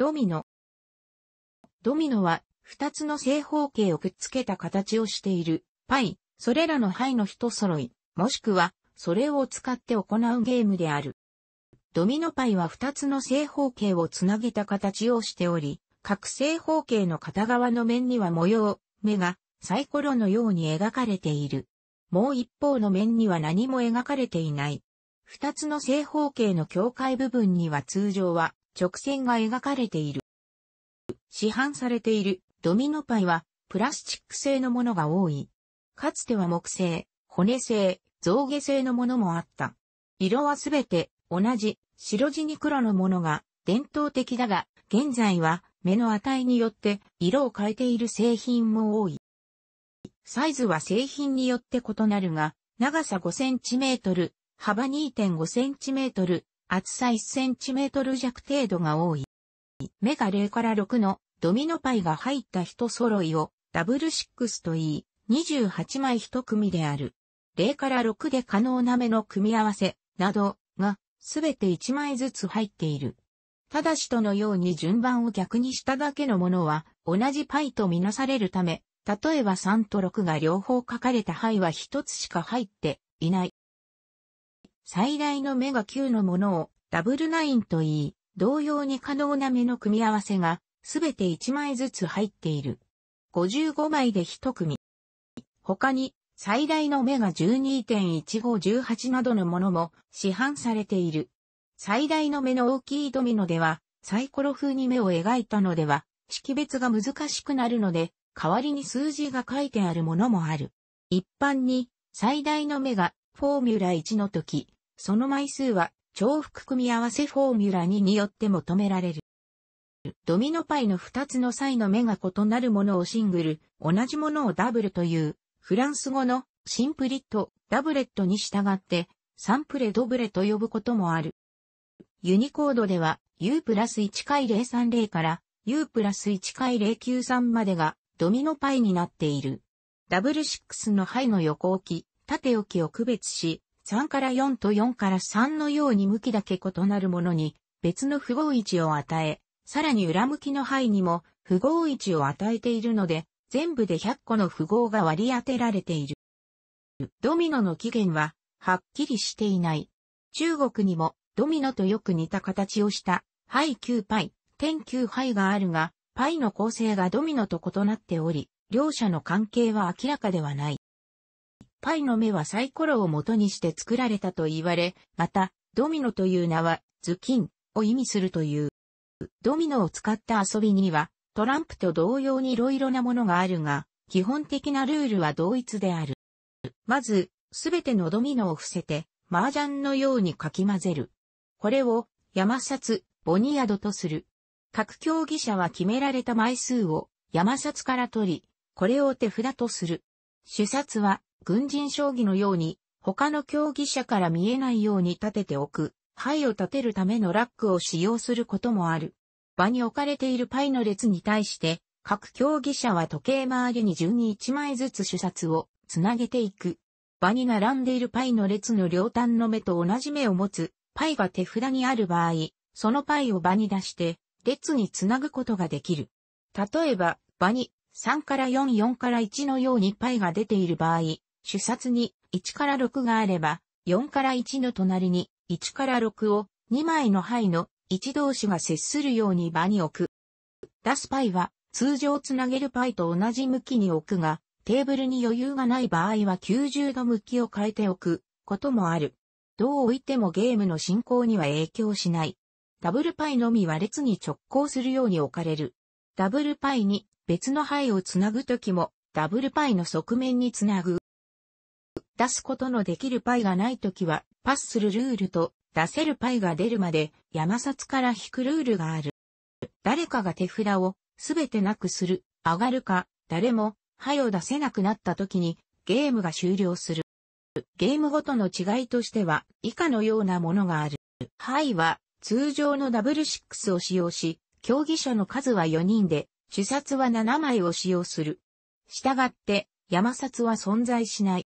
ドミノ。ドミノは、二つの正方形をくっつけた形をしている、パイ、それらの牌の一揃い、もしくは、それを使って行うゲームである。ドミノパイは二つの正方形をつなげた形をしており、各正方形の片側の面には模様、目がサイコロのように描かれている。もう一方の面には何も描かれていない。二つの正方形の境界部分には通常は直線が描かれている。市販されているドミノパイはプラスチック製のものが多い。かつては木製、骨製、象牙製のものもあった。色はすべて同じ白地に黒のものが伝統的だが、現在は目の値によって色を変えている製品も多い。サイズは製品によって異なるが、長さ5センチメートル、幅2.5センチメートル、厚さ 1cm 弱程度が多い。目が0から6のドミノパイが入った人揃いをダブルシックスと言い、28枚1組である。0から6で可能な目の組み合わせなどがすべて1枚ずつ入っている。ただしとのように順番を逆にしただけのものは同じパイとみなされるため、例えば3と6が両方書かれた牌は1つしか入っていない。最大の目が9のものをダブルナインと言い、同様に可能な目の組み合わせがすべて1枚ずつ入っている。55枚で1組。他に最大の目が12.1518などのものも市販されている。最大の目の大きいドミノではサイコロ風に目を描いたのでは識別が難しくなるので代わりに数字が書いてあるものもある。一般に最大の目がフォーミュラ1の時、その枚数は重複組み合わせフォーミュラ2によって求められる。ドミノパイの2つの際の目が異なるものをシングル、同じものをダブルという、フランス語のシンプリット、ダブレットに従って、サンプレドブレと呼ぶこともある。ユニコードでは U プラス1回030から U プラス1回093までがドミノパイになっている。ダブル6の牌の横置き、縦置きを区別し、3から4と4から3のように向きだけ異なるものに別の符号位置を与え、さらに裏向きの範囲にも符号位置を与えているので、全部で100個の符号が割り当てられている。ドミノの起源は、はっきりしていない。中国にも、ドミノとよく似た形をした、ハイ9パイ、天9ハイがあるが、パイの構成がドミノと異なっており、両者の関係は明らかではない。パイの目はサイコロを元にして作られたと言われ、また、ドミノという名は、頭巾を意味するという。ドミノを使った遊びには、トランプと同様に色々なものがあるが、基本的なルールは同一である。まず、すべてのドミノを伏せて、麻雀のようにかき混ぜる。これを、山札、ボニアドとする。各競技者は決められた枚数を、山札から取り、これを手札とする。主札は、軍人将棋のように、他の競技者から見えないように立てておく、牌を立てるためのラックを使用することもある。場に置かれているパイの列に対して、各競技者は時計回りに順に1枚ずつ主冊をつなげていく。場に並んでいるパイの列の両端の目と同じ目を持つ、パイが手札にある場合、そのパイを場に出して、列につなぐことができる。例えば、場に3から4、4から1のようにパイが出ている場合、主殺に1から6があれば、4から1の隣に1から6を2枚の牌の1同士が接するように場に置く。出すパイは通常つなげるパイと同じ向きに置くが、テーブルに余裕がない場合は90度向きを変えておくこともある。どう置いてもゲームの進行には影響しない。ダブルパイのみは列に直行するように置かれる。ダブルパイに別の牌をつなぐときも、ダブルパイの側面につなぐ。出すことのできるパイがないときは、パスするルールと出せるパイが出るまで山札から引くルールがある。誰かが手札をすべてなくする、上がるか、誰も、はを出せなくなった時にゲームが終了する。ゲームごとの違いとしては以下のようなものがある。いは通常のダブルシックスを使用し、競技者の数は4人で、主札は7枚を使用する。従って、山札は存在しない。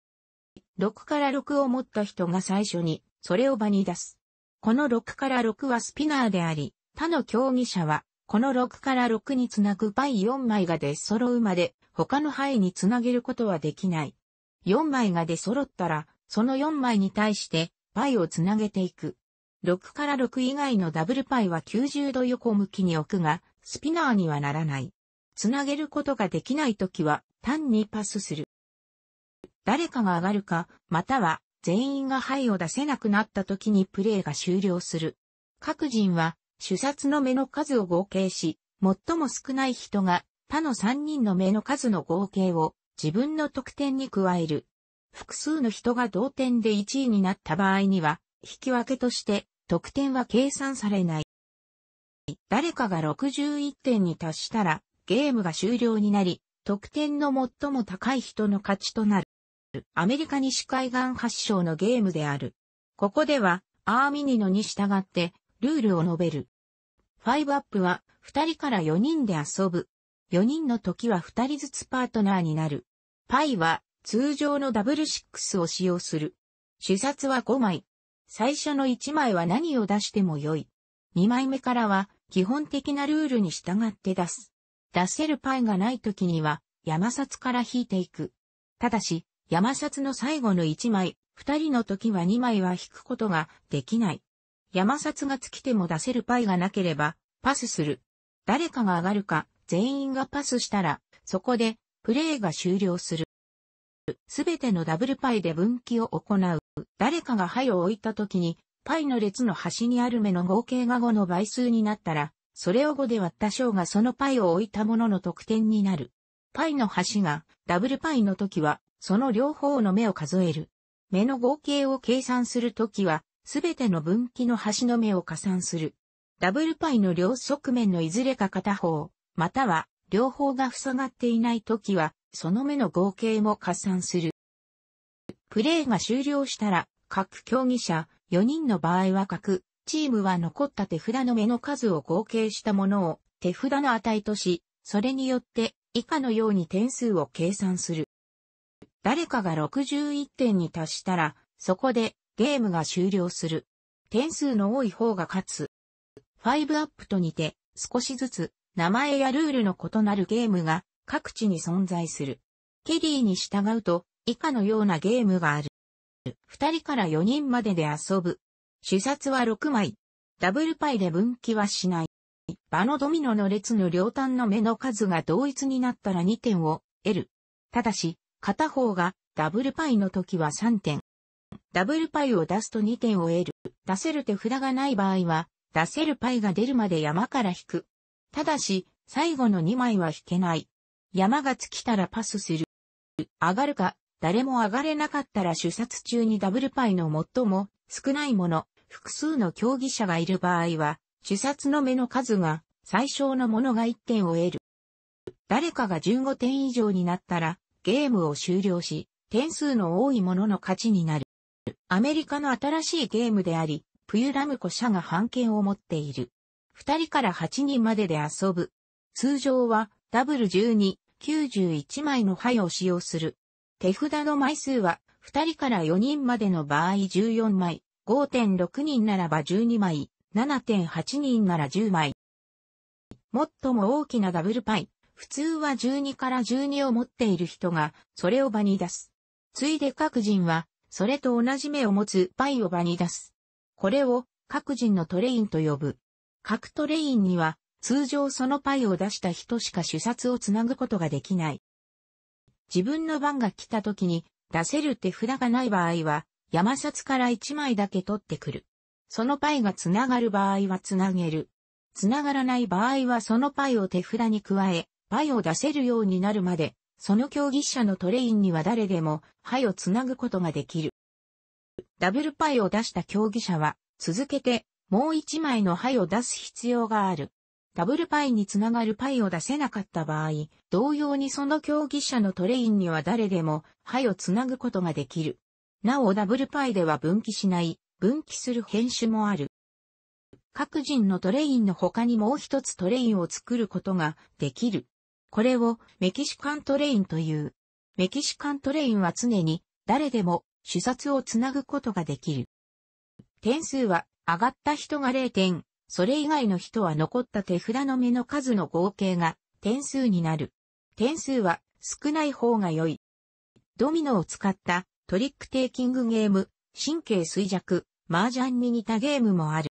6から6を持った人が最初に、それを場に出す。この6から6はスピナーであり、他の競技者は、この6から6につなぐパイ4枚が出揃うまで、他の牌につなげることはできない。4枚が出揃ったら、その4枚に対して、パイをつなげていく。6から6以外のダブルパイは90度横向きに置くが、スピナーにはならない。つなげることができないときは、単にパスする。誰かが上がるか、または全員が牌を出せなくなった時にプレーが終了する。各人は主殺の目の数を合計し、最も少ない人が他の3人の目の数の合計を自分の得点に加える。複数の人が同点で1位になった場合には、引き分けとして得点は計算されない。誰かが61点に達したらゲームが終了になり、得点の最も高い人の勝ちとなる。アメリカ西海岸発祥のゲームである。ここでは、アーミニノに従って、ルールを述べる。ファイブアップは、二人から四人で遊ぶ。四人の時は二人ずつパートナーになる。パイは、通常のダブルシックスを使用する。主冊は5枚。最初の1枚は何を出しても良い。2枚目からは、基本的なルールに従って出す。出せるパイがない時には、山札から引いていく。ただし、山札の最後の1枚、2人の時は2枚は引くことができない。山札が尽きても出せるパイがなければ、パスする。誰かが上がるか、全員がパスしたら、そこで、プレイが終了する。すべてのダブルパイで分岐を行う。誰かが牌を置いた時に、パイの列の端にある目の合計が5の倍数になったら、それを5で割った章がそのパイを置いたものの得点になる。パイの端がダブルパイの時は、その両方の目を数える。目の合計を計算するときは、すべての分岐の端の目を加算する。ダブルパイの両側面のいずれか片方、または両方が塞がっていないときは、その目の合計も加算する。プレーが終了したら、各競技者4人の場合は各チームは残った手札の目の数を合計したものを手札の値とし、それによって以下のように点数を計算する。誰かが61点に達したら、そこでゲームが終了する。点数の多い方が勝つ。5アップと似て、少しずつ、名前やルールの異なるゲームが各地に存在する。ケリーに従うと、以下のようなゲームがある。2人から4人までで遊ぶ。主殺は6枚。ダブルパイで分岐はしない。場のドミノの列の両端の目の数が同一になったら2点を得る。ただし、片方がダブルパイの時は3点。ダブルパイを出すと2点を得る。出せる手札がない場合は、出せるパイが出るまで山から引く。ただし、最後の2枚は引けない。山が尽きたらパスする。上がるか、誰も上がれなかったら主殺中にダブルパイの最も少ないもの、複数の競技者がいる場合は、主殺の目の数が最小のものが1点を得る。誰かが15点以上になったら、ゲームを終了し、点数の多いものの勝ちになる。アメリカの新しいゲームであり、プユラムコ社が版権を持っている。2人から8人までで遊ぶ。通常は、ダブル12、91枚の牌を使用する。手札の枚数は、2人から4人までの場合14枚、5.6人ならば12枚、7.8人なら10枚。最も大きなダブルパイ。普通は12から12を持っている人が、それを場に出す。ついで各人は、それと同じ目を持つパイを場に出す。これを、各人のトレインと呼ぶ。各トレインには、通常そのパイを出した人しか主殺をつなぐことができない。自分の番が来た時に、出せる手札がない場合は、山札から1枚だけ取ってくる。そのパイがつながる場合はつなげる。つながらない場合はそのパイを手札に加え、パイを出せるようになるまで、その競技者のトレインには誰でも、イをつなぐことができる。ダブルパイを出した競技者は、続けて、もう一枚のイを出す必要がある。ダブルパイにつながるパイを出せなかった場合、同様にその競技者のトレインには誰でも、イをつなぐことができる。なおダブルパイでは分岐しない、分岐する変種もある。各人のトレインの他にもう一つトレインを作ることができる。これをメキシカントレインという。メキシカントレインは常に誰でも主殺をつなぐことができる。点数は上がった人が0点、それ以外の人は残った手札の目の数の合計が点数になる。点数は少ない方が良い。ドミノを使ったトリックテイキングゲーム、神経衰弱、麻雀に似たゲームもある。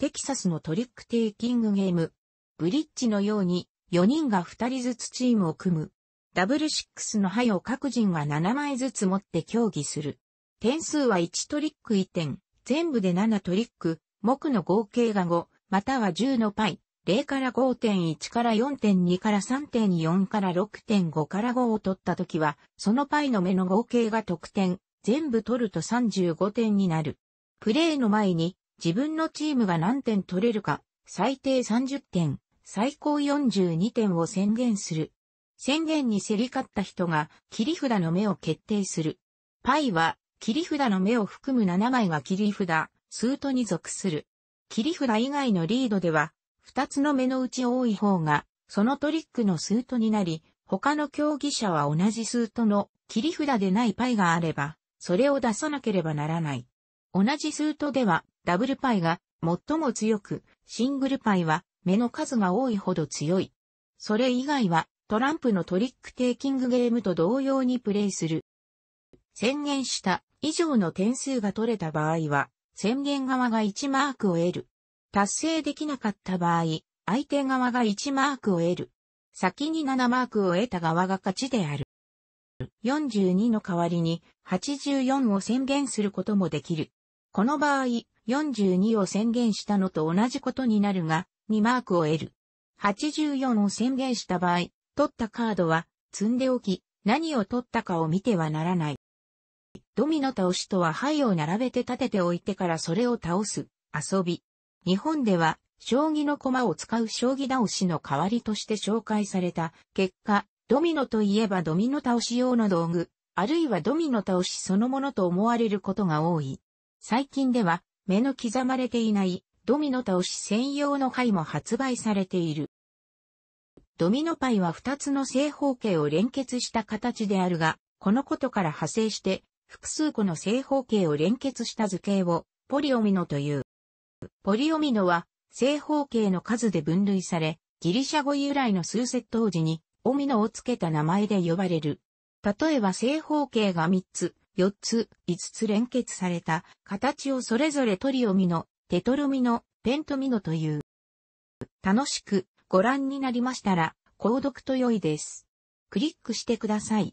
テキサスのトリックテイキングゲーム。ブリッジのように4人が2人ずつチームを組む。ダブルシックスの牌を各人が7枚ずつ持って競技する。点数は1トリック1点、全部で7トリック、目の合計が5、または10のパイ、0から5.1から4.2から3.4から6.5から5を取った時は、そのパイの目の合計が得点、全部取ると35点になる。プレーの前に自分のチームが何点取れるか、最低30点、最高42点を宣言する。宣言に競り勝った人が切り札の目を決定する。パイは切り札の目を含む7枚が切り札、スートに属する。切り札以外のリードでは、2つの目のうち多い方が、そのトリックのスートになり、他の競技者は同じスートの切り札でないパイがあれば、それを出さなければならない。同じスートでは、ダブルパイが最も強く、シングルパイは目の数が多いほど強い。それ以外は、トランプのトリックテイキングゲームと同様にプレイする。宣言した以上の点数が取れた場合は、宣言側が1マークを得る。達成できなかった場合、相手側が1マークを得る。先に7マークを得た側が勝ちである。42の代わりに84を宣言することもできる。この場合、42を宣言したのと同じことになるが、2マークを得る。84を宣言した場合、取ったカードは積んでおき、何を取ったかを見てはならない。ドミノ倒しとは牌を並べて立てておいてからそれを倒す、遊び。日本では、将棋の駒を使う将棋倒しの代わりとして紹介された結果、ドミノといえばドミノ倒し用の道具、あるいはドミノ倒しそのものと思われることが多い。最近では、目の刻まれていないドミノ倒し専用の灰も発売されている。ドミノパイは2つの正方形を連結した形であるが、このことから派生して、複数個の正方形を連結した図形をポリオミノという。ポリオミノは正方形の数で分類され、ギリシャ語由来の数セット時にオミノをつけた名前で呼ばれる。例えば正方形が3つ、4つ、5つ連結された形をそれぞれトリオミノ、テトロミノ、ペントミノという。楽しくご覧になりましたら、購読と良いです。クリックしてください。